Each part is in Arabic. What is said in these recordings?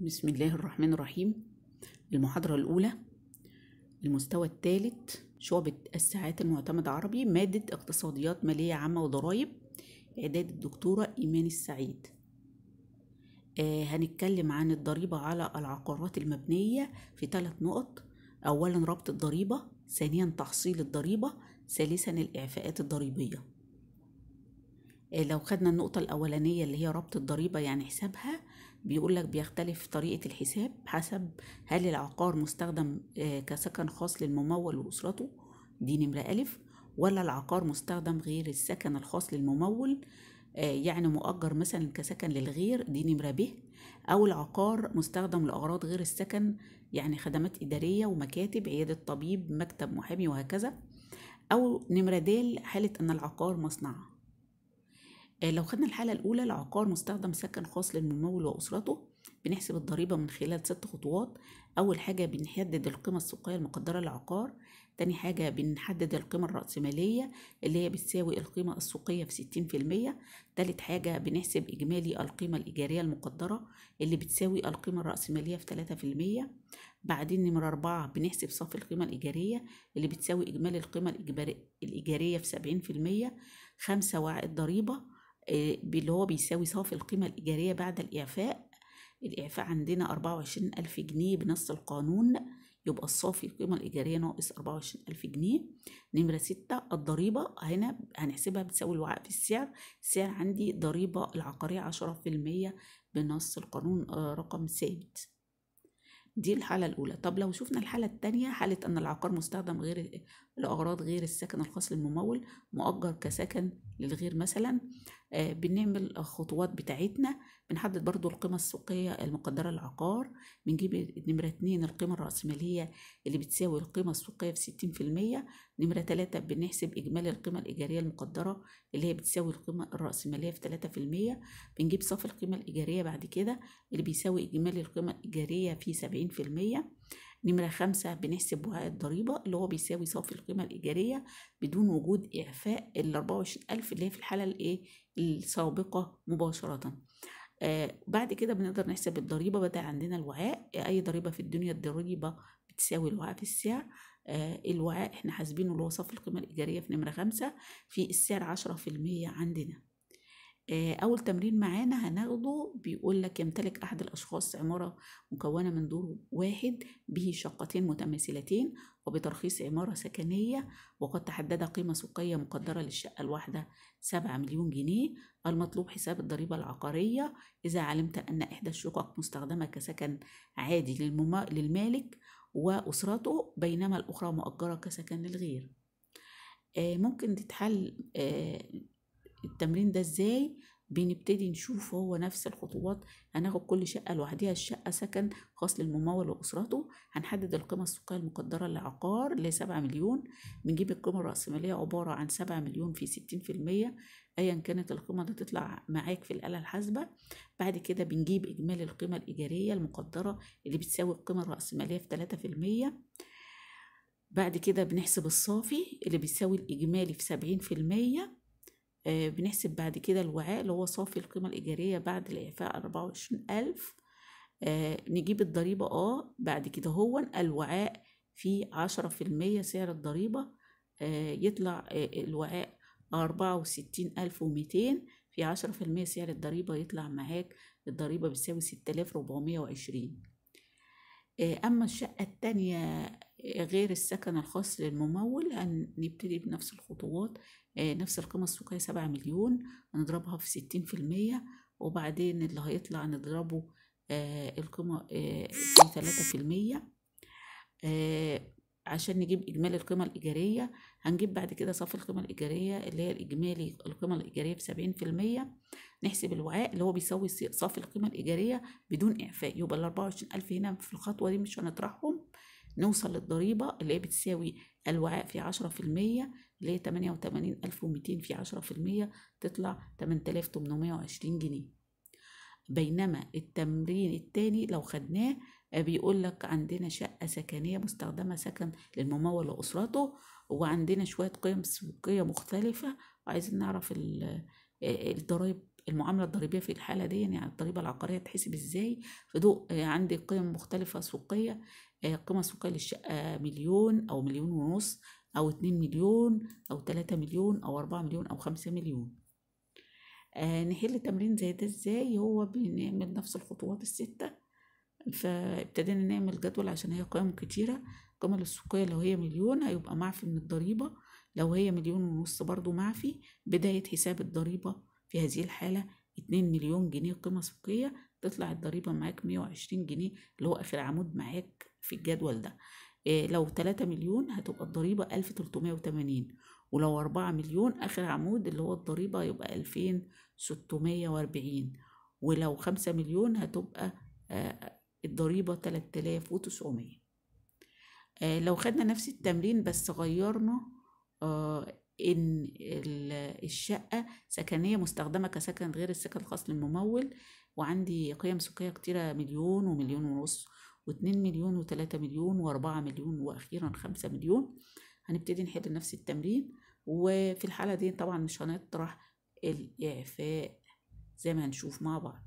بسم الله الرحمن الرحيم المحاضرة الأولى المستوى الثالث شعبة الساعات المعتمد عربي مادة اقتصاديات مالية عامة وضرائب إعداد الدكتورة إيمان السعيد آه هنتكلم عن الضريبة على العقارات المبنية في ثلاث نقط أولا ربط الضريبة ثانيا تحصيل الضريبة ثالثا الإعفاءات الضريبية آه لو خدنا النقطة الأولانية اللي هي ربط الضريبة يعني حسابها بيقول لك بيختلف طريقة الحساب حسب هل العقار مستخدم آه، كسكن خاص للممول وأسرته دي نمرة ألف ولا العقار مستخدم غير السكن الخاص للممول آه، يعني مؤجر مثلا كسكن للغير دي نمرة ب أو العقار مستخدم لأغراض غير السكن يعني خدمات إدارية ومكاتب عيادة طبيب مكتب محامي وهكذا أو نمرة د حالة أن العقار مصنع آه، لو خدنا الحالة الأولى العقار مستخدم سكن خاص للممول وأسرته بنحسب الضريبة من خلال ست خطوات أول حاجة بنحدد القيمة السوقية المقدرة للعقار تاني حاجة بنحدد القيمة الرأسمالية اللي هي بتساوي القيمة السوقية في ستين في المية تالت حاجة بنحسب إجمالي القيمة الإيجارية المقدرة اللي بتساوي القيمة الرأسمالية في تلاتة في المية بعدين نمرة أربعة بنحسب صافي القيمة الإيجارية اللي بتساوي إجمالي القيمة الإيجارية في سبعين في المية خمسة وعاء الضريبة آه، اللي هو بيساوي صافي القيمة الإيجارية بعد الإعفاء الإعفاء عندنا أربعة وعشرين ألف جنيه بنص القانون يبقى الصافي القيمة الإيجارية ناقص أربعة وعشرين ألف جنيه نمرة ستة الضريبة هنا هنحسبها بتساوي الوعاء في السعر السعر عندي ضريبة العقارية عشرة في المية بنص القانون آه، رقم ثابت دي الحالة الأولى طب لو شفنا الحالة التانية حالة أن العقار مستخدم غير لأغراض غير السكن الخاص للممول مؤجر كسكن للغير مثلا آه، بنعمل خطوات بتاعتنا بنحدد برضو القيمة السوقية المقدرة للعقار بنجيب نمرة اتنين القيمة الرأسمالية اللي بتساوي القيمة السوقية في ستين في المية نمرة تلاتة بنحسب إجمالي القيمة الإيجارية المقدرة اللي هي بتساوي القيمة الرأسمالية في تلاتة في المية بنجيب صافي القيمة الإيجارية بعد كده اللي بيساوي إجمالي القيمة الإيجارية في سبعين في المية نمرة خمسة بنحسب وعاء الضريبة اللي هو بيساوي صافي القيمة الإيجارية بدون وجود إعفاء الأربعة وعشرين ألف اللي هي في الحالة الإيه السابقة مباشرة آه، بعد كده بنقدر نحسب الضريبة بدأ عندنا الوعاء أي ضريبة في الدنيا الضريبة بتساوي الوعاء في السعر آه، الوعاء احنا حاسبينه اللي هو صف القيمة الإيجارية في نمرة خمسة في السعر عشرة في المية عندنا آه، أول تمرين معانا هناخده بيقول لك يمتلك أحد الأشخاص عمارة مكونة من دور واحد به شقتين متماثلتين وبترخيص عمارة سكنية وقد تحدد قيمة سوقية مقدرة للشقة الواحدة سبعة مليون جنيه المطلوب حساب الضريبة العقارية إذا علمت أن إحدى الشقق مستخدمة كسكن عادي للمالك وأسرته بينما الأخرى مؤجرة كسكن للغير آه، ممكن تتحل آه، التمرين ده ازاي بنبتدي نشوف هو نفس الخطوات هناخد كل شقة لوحدها الشقة سكن خاص للممول وأسرته هنحدد القيمة السوقية المقدرة لعقار سبعه مليون بنجيب القيمة الرأسمالية عبارة عن سبعة مليون في ستين في المية أيا كانت القيمة دي تطلع معاك في الآلة الحاسبة بعد كده بنجيب إجمالي القيمة الإيجارية المقدرة اللي بتساوي القيمة الرأسمالية في تلاتة في المية بعد كده بنحسب الصافي اللي بيساوي الإجمالي في سبعين في المية آه، بنحسب بعد كده الوعاء اللي هو صافي القيمة الإيجارية بعد الإعفاء أربعة وعشرين ألف آه، نجيب الضريبة اه بعد كده هو الوعاء في عشرة في المية سعر الضريبة آه، يطلع الوعاء أربعة وستين ألف وميتين في عشرة في المية سعر الضريبة يطلع معاك الضريبة بتساوي ستة آلاف ربعمية وعشرين آه، أما الشقة التانية آه، غير السكن الخاص للممول هنبتدي بنفس الخطوات آه، نفس القيمة السوقية سبعة مليون هنضربها في ستين في المية وبعدين اللي هيطلع نضربه القيمة في تلاتة في المية عشان نجيب إجمالي القيمة الإيجارية هنجيب بعد كده صافي القيمة الإيجارية اللي هي الإجمالي القيمة الإيجارية في في المية نحسب الوعاء اللي هو بيساوي صافي القيمة الإيجارية بدون إعفاء يبقى الأربعة وعشرين ألف هنا في الخطوة دي مش هنطرحهم نوصل للضريبة اللي هي بتساوي الوعاء في عشرة في المية اللي هي تمانية وتمانين ألف وميتين في عشرة في المية تطلع تمن تلاف تمنمية وعشرين جنيه بينما التمرين التاني لو خدناه بيقول لك عندنا شقة سكنية مستخدمة سكن للممول وأسرته وعندنا شوية قيم سوقية مختلفة وعايزين نعرف آه، الضرايب المعاملة الضريبية في الحالة دي يعني الضريبة العقارية تحسب ازاي في ضوء آه، عندي قيم مختلفة سوقية آه، قيمة سوقية للشقة مليون أو مليون ونص أو اتنين مليون أو تلاتة مليون أو أربعة مليون أو خمسة مليون نحل تمرين زي ده ازاي هو بنعمل نفس الخطوات الستة فابتدينا نعمل جدول عشان هي قيم كتيرة القيمة السوقية لو هي مليون هيبقى معفي من الضريبة لو هي مليون ونص برضو معفي بداية حساب الضريبة في هذه الحالة اتنين مليون جنيه قيمة سوقية تطلع الضريبة معاك مية وعشرين جنيه اللي هو آخر عمود معاك في الجدول ده إيه لو تلاتة مليون هتبقى الضريبة ألف تلتمية وتمانين ولو أربعة مليون آخر عمود اللي هو الضريبة يبقى ألفين ستمية وأربعين ولو خمسة مليون هتبقى آه، الضريبة 3900 آه لو خدنا نفس التمرين بس غيرنا آه إن الشقة سكنية مستخدمة كسكن غير السكن الخاص للممول وعندي قيم سوقية كتيرة مليون ومليون ونص واتنين مليون وتلاتة مليون وأربعة مليون وأخيرا خمسة مليون هنبتدي نحل نفس التمرين وفي الحالة دي طبعا مش هنطرح الإعفاء زي ما هنشوف مع بعض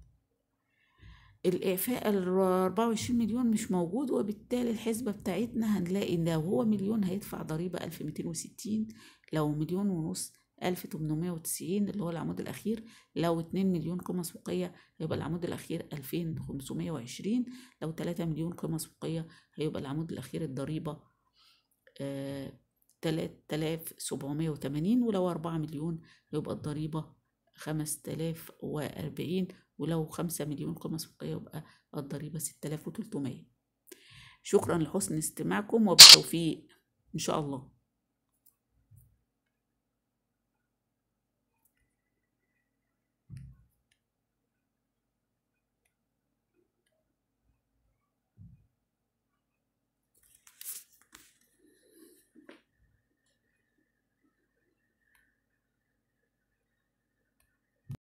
الإعفاء ال 24 مليون مش موجود وبالتالي الحسبة بتاعتنا هنلاقي إن لو هو مليون هيدفع ضريبة 1260 لو مليون ونص 1890 اللي هو العمود الأخير لو 2 مليون قيمة سوقية هيبقى العمود الأخير 2520 لو 3 مليون قيمة سوقية هيبقى العمود الأخير الضريبة آه 3780 ولو 4 مليون يبقى الضريبة 5040 ولو خمسة مليون قيمة سوقية يبقى الضريبة ستة آلاف وتلتمية شكرا لحسن استماعكم وبالتوفيق إن شاء الله